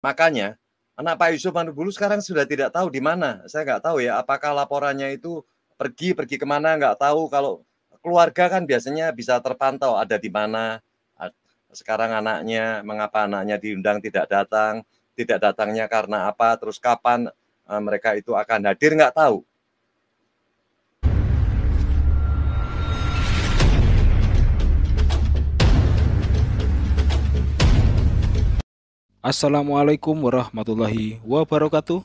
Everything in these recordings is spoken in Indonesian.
Makanya anak Pak Yusuf Manubulu sekarang sudah tidak tahu di mana. Saya nggak tahu ya apakah laporannya itu pergi pergi kemana nggak tahu. Kalau keluarga kan biasanya bisa terpantau ada di mana. Sekarang anaknya, mengapa anaknya diundang tidak datang, tidak datangnya karena apa, terus kapan eh, mereka itu akan hadir nggak tahu. Assalamualaikum warahmatullahi wabarakatuh.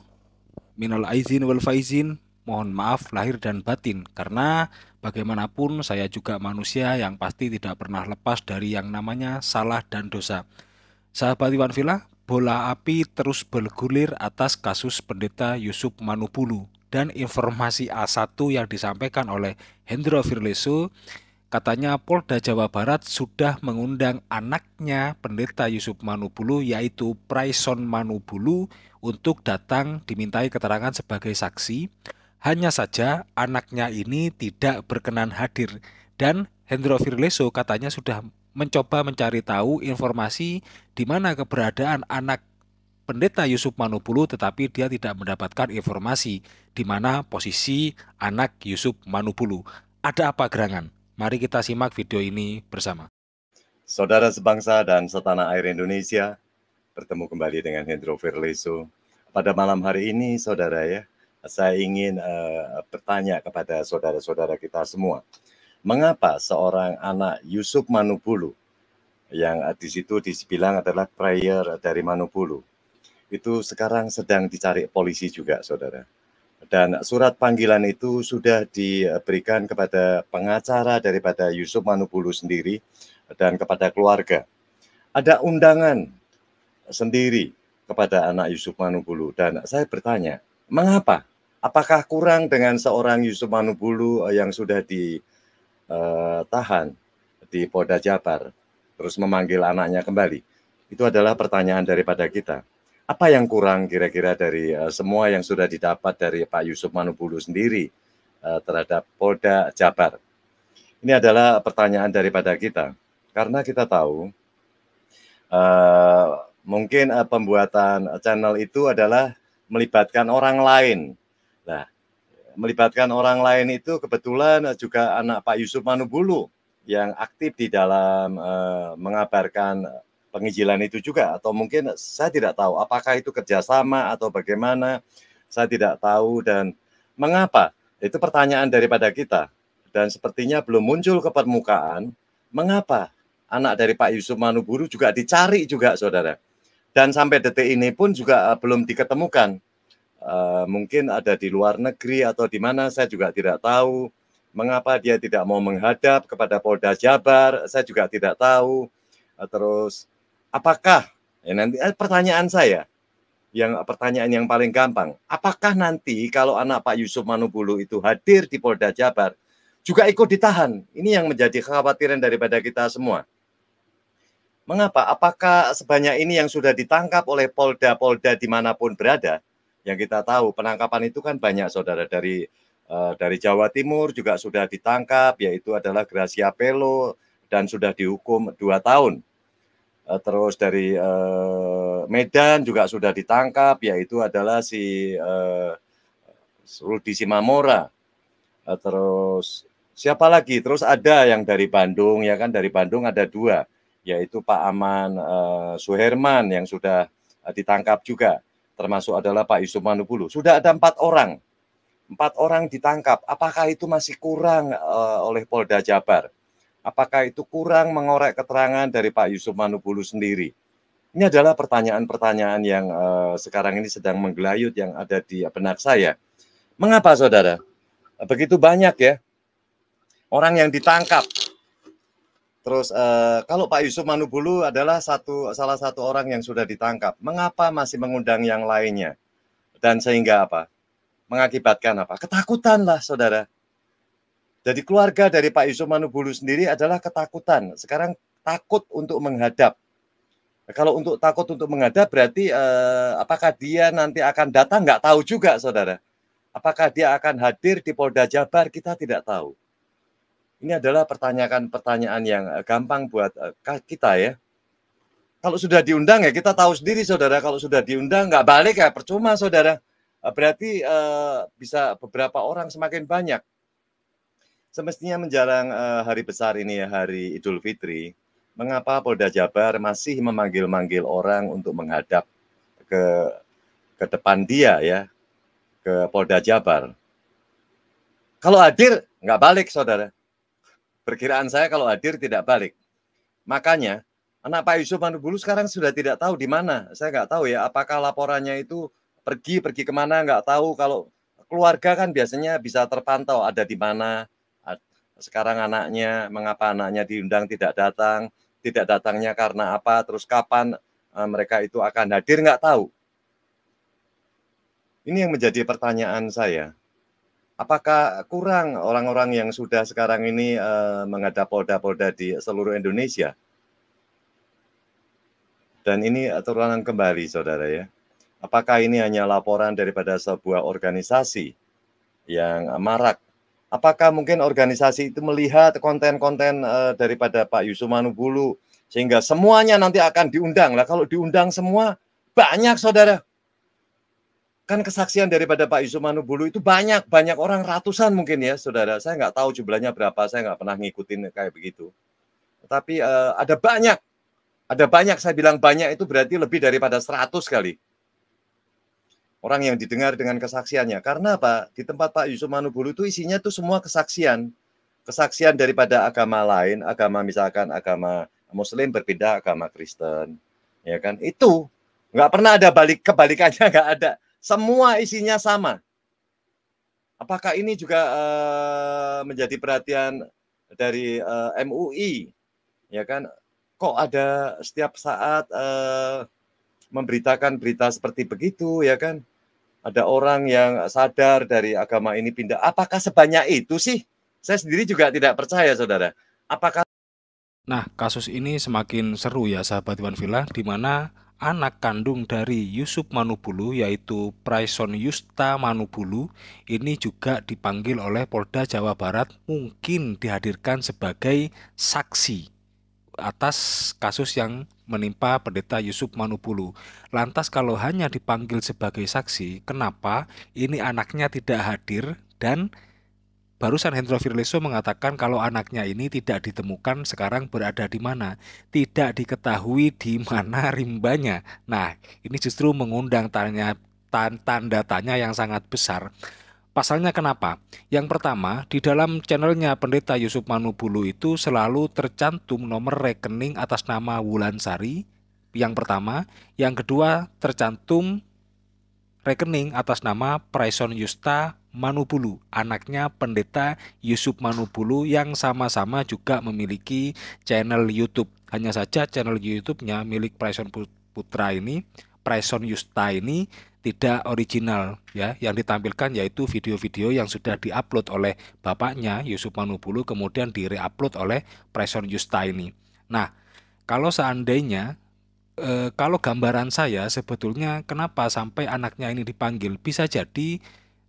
Minal aizin wal faizin, mohon maaf lahir dan batin karena bagaimanapun saya juga manusia yang pasti tidak pernah lepas dari yang namanya salah dan dosa. Sahabat Iwan Villa, bola api terus bergulir atas kasus pendeta Yusuf Manubulu dan informasi A1 yang disampaikan oleh Hendro Firleso Katanya Polda Jawa Barat sudah mengundang anaknya Pendeta Yusuf Manubulu yaitu Prison Manubulu untuk datang dimintai keterangan sebagai saksi. Hanya saja anaknya ini tidak berkenan hadir dan Hendro Firleso katanya sudah mencoba mencari tahu informasi di mana keberadaan anak pendeta Yusuf Manubulu tetapi dia tidak mendapatkan informasi di mana posisi anak Yusuf Manubulu. Ada apa gerangan? Mari kita simak video ini bersama. Saudara sebangsa dan setanah air Indonesia, bertemu kembali dengan Hendro Firleso. Pada malam hari ini, saudara ya, saya ingin uh, bertanya kepada saudara-saudara kita semua. Mengapa seorang anak Yusuf Manubulu yang di situ dibilang adalah prayer dari Manubulu itu sekarang sedang dicari polisi juga, saudara. Dan surat panggilan itu sudah diberikan kepada pengacara daripada Yusuf Manubulu sendiri dan kepada keluarga. Ada undangan sendiri kepada anak Yusuf Manubulu dan saya bertanya, mengapa? Apakah kurang dengan seorang Yusuf Manubulu yang sudah ditahan eh, di Polda Jabar terus memanggil anaknya kembali? Itu adalah pertanyaan daripada kita apa yang kurang kira-kira dari uh, semua yang sudah didapat dari Pak Yusuf Manubulu sendiri uh, terhadap Polda Jabar? Ini adalah pertanyaan daripada kita karena kita tahu uh, mungkin uh, pembuatan channel itu adalah melibatkan orang lain. Nah, melibatkan orang lain itu kebetulan juga anak Pak Yusuf Manubulu yang aktif di dalam uh, mengabarkan penginjilan itu juga atau mungkin saya tidak tahu apakah itu kerjasama atau bagaimana saya tidak tahu dan mengapa itu pertanyaan daripada kita dan sepertinya belum muncul ke permukaan mengapa anak dari Pak Yusuf Manuburu juga dicari juga saudara dan sampai detik ini pun juga eh, belum diketemukan uh, mungkin ada di luar negeri atau di mana saya juga tidak tahu mengapa dia tidak mau menghadap kepada Polda Jabar saya juga tidak tahu eh, terus apakah ya nanti eh, pertanyaan saya yang pertanyaan yang paling gampang, apakah nanti kalau anak Pak Yusuf Manubulu itu hadir di Polda Jabar juga ikut ditahan? Ini yang menjadi kekhawatiran daripada kita semua. Mengapa? Apakah sebanyak ini yang sudah ditangkap oleh Polda-Polda dimanapun berada? Yang kita tahu penangkapan itu kan banyak saudara dari uh, dari Jawa Timur juga sudah ditangkap, yaitu adalah Gracia Pelo dan sudah dihukum dua tahun Eh, terus dari uh, Medan juga sudah ditangkap yaitu adalah si uh, eh, Rudi Simamora uh, terus siapa lagi terus ada yang dari Bandung ya kan dari Bandung ada dua yaitu Pak Aman uh, Suherman yang sudah uh, ditangkap juga termasuk adalah Pak Yusuf Manupulu sudah ada empat orang empat orang ditangkap apakah itu masih kurang uh, oleh Polda Jabar Apakah itu kurang mengorek keterangan dari Pak Yusuf Manubulu sendiri? Ini adalah pertanyaan-pertanyaan yang uh, sekarang ini sedang menggelayut yang ada di benak saya. Mengapa saudara? Begitu banyak ya orang yang ditangkap. Terus uh, kalau Pak Yusuf Manubulu adalah satu salah satu orang yang sudah ditangkap, mengapa masih mengundang yang lainnya? Dan sehingga apa? Mengakibatkan apa? Ketakutan lah saudara jadi keluarga dari Pak Yusuf Manubulu sendiri adalah ketakutan. Sekarang takut untuk menghadap. kalau untuk takut untuk menghadap berarti eh, apakah dia nanti akan datang nggak tahu juga saudara. Apakah dia akan hadir di Polda Jabar kita tidak tahu. Ini adalah pertanyaan-pertanyaan yang eh, gampang buat eh, kita ya. Kalau sudah diundang ya kita tahu sendiri saudara. Kalau sudah diundang nggak balik ya percuma saudara. Eh, berarti eh, bisa beberapa orang semakin banyak Semestinya menjelang uh, eh, hari besar ini ya, hari Idul Fitri, mengapa Polda Jabar masih memanggil-manggil orang untuk menghadap ke ke depan dia ya, ke Polda Jabar. Kalau hadir nggak balik saudara. Perkiraan saya kalau hadir tidak balik. Makanya anak Pak Yusuf Manubulu sekarang sudah tidak tahu di mana. Saya nggak tahu ya apakah laporannya itu pergi pergi kemana nggak tahu. Kalau keluarga kan biasanya bisa terpantau ada di mana sekarang anaknya, mengapa anaknya diundang tidak datang, tidak datangnya karena apa, terus kapan eh, mereka itu akan hadir nggak tahu. Ini yang menjadi pertanyaan saya. Apakah kurang orang-orang yang sudah sekarang ini eh, menghadap polda-polda di seluruh Indonesia? Dan ini turunan kembali, saudara ya. Apakah ini hanya laporan daripada sebuah organisasi yang marak apakah mungkin organisasi itu melihat konten-konten uh, daripada Pak Yusuf Manubulu sehingga semuanya nanti akan diundang lah kalau diundang semua banyak saudara kan kesaksian daripada Pak Yusuf Manubulu itu banyak banyak orang ratusan mungkin ya saudara saya nggak tahu jumlahnya berapa saya nggak pernah ngikutin kayak begitu tapi uh, ada banyak ada banyak saya bilang banyak itu berarti lebih daripada 100 kali orang yang didengar dengan kesaksiannya. Karena apa? Di tempat Pak Yusuf Manubulu itu isinya tuh semua kesaksian. Kesaksian daripada agama lain, agama misalkan agama Muslim berbeda agama Kristen. Ya kan? Itu nggak pernah ada balik kebalikannya nggak ada. Semua isinya sama. Apakah ini juga uh, menjadi perhatian dari uh, eh, MUI? Ya kan? Kok ada setiap saat uh, memberitakan berita seperti begitu ya kan ada orang yang sadar dari agama ini pindah. Apakah sebanyak itu sih? Saya sendiri juga tidak percaya, saudara. Apakah Nah, kasus ini semakin seru ya sahabat Iwan Villa, di mana anak kandung dari Yusuf Manubulu yaitu Prison Yusta Manubulu ini juga dipanggil oleh Polda Jawa Barat mungkin dihadirkan sebagai saksi atas kasus yang menimpa pendeta Yusuf Manupulu. Lantas kalau hanya dipanggil sebagai saksi, kenapa ini anaknya tidak hadir dan Barusan Hendro Firleso mengatakan kalau anaknya ini tidak ditemukan sekarang berada di mana, tidak diketahui di mana rimbanya. Nah, ini justru mengundang tanya tanda tanya yang sangat besar. Pasalnya kenapa? Yang pertama, di dalam channelnya Pendeta Yusuf Manubulu itu selalu tercantum nomor rekening atas nama Wulansari. Yang pertama, yang kedua tercantum rekening atas nama Prison Yusta Manubulu, anaknya pendeta Yusuf Manubulu yang sama-sama juga memiliki channel YouTube. Hanya saja channel YouTube-nya milik Prison Putra ini, Prison Yusta ini tidak original ya yang ditampilkan yaitu video-video yang sudah diupload oleh bapaknya Yusuf Manubulu kemudian direupload oleh Preson Yustaini. Nah, kalau seandainya e, kalau gambaran saya sebetulnya kenapa sampai anaknya ini dipanggil bisa jadi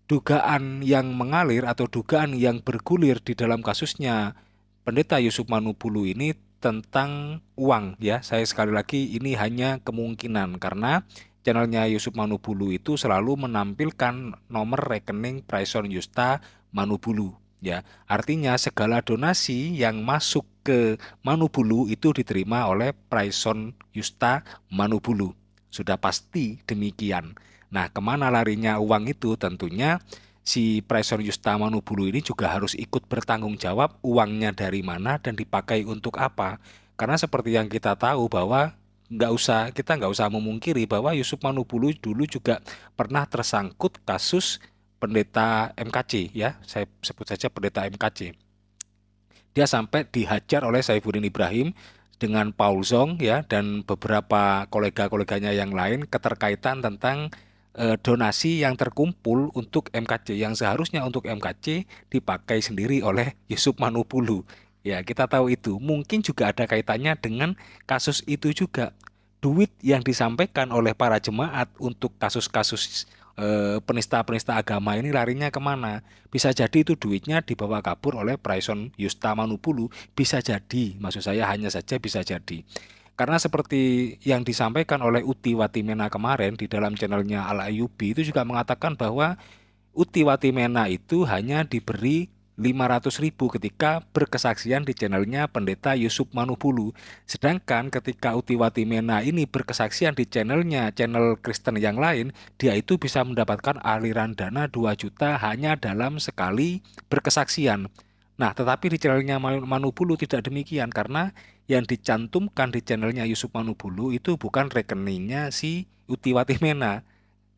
dugaan yang mengalir atau dugaan yang bergulir di dalam kasusnya Pendeta Yusuf Manubulu ini tentang uang ya. Saya sekali lagi ini hanya kemungkinan karena channelnya Yusuf Manubulu itu selalu menampilkan nomor rekening Prison Yusta Manubulu ya. Artinya segala donasi yang masuk ke Manubulu itu diterima oleh Prison Yusta Manubulu. Sudah pasti demikian. Nah, kemana larinya uang itu? Tentunya si Prison Yusta Manubulu ini juga harus ikut bertanggung jawab uangnya dari mana dan dipakai untuk apa. Karena seperti yang kita tahu bahwa nggak usah kita nggak usah memungkiri bahwa Yusuf Manupulu dulu juga pernah tersangkut kasus pendeta MKC ya saya sebut saja pendeta MKC dia sampai dihajar oleh Saifuddin Ibrahim dengan Paul Zong ya dan beberapa kolega-koleganya yang lain keterkaitan tentang e, donasi yang terkumpul untuk MKC yang seharusnya untuk MKC dipakai sendiri oleh Yusuf Manupulu Ya, kita tahu itu. Mungkin juga ada kaitannya dengan kasus itu juga. Duit yang disampaikan oleh para jemaat untuk kasus-kasus eh, penista-penista agama ini larinya kemana? Bisa jadi itu duitnya dibawa kabur oleh Prison Yusta Manupulu. Bisa jadi, maksud saya hanya saja bisa jadi. Karena seperti yang disampaikan oleh Uti Watimena kemarin di dalam channelnya Al Ayubi itu juga mengatakan bahwa Uti Watimena itu hanya diberi ribu ketika berkesaksian di channelnya Pendeta Yusuf Manubulu. Sedangkan ketika Utiwati Mena ini berkesaksian di channelnya channel Kristen yang lain, dia itu bisa mendapatkan aliran dana 2 juta hanya dalam sekali berkesaksian. Nah, tetapi di channelnya Manubulu tidak demikian karena yang dicantumkan di channelnya Yusuf Manubulu itu bukan rekeningnya si Utiwati Mena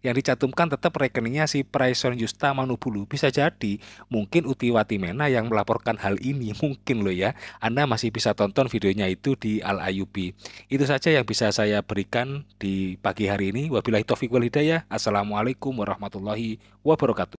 yang dicantumkan tetap rekeningnya si Prison Justa Manubulu. Bisa jadi mungkin Utiwati Mena yang melaporkan hal ini. Mungkin loh ya. Anda masih bisa tonton videonya itu di Al Ayubi. Itu saja yang bisa saya berikan di pagi hari ini. Wabillahi taufiq wal Assalamualaikum warahmatullahi wabarakatuh.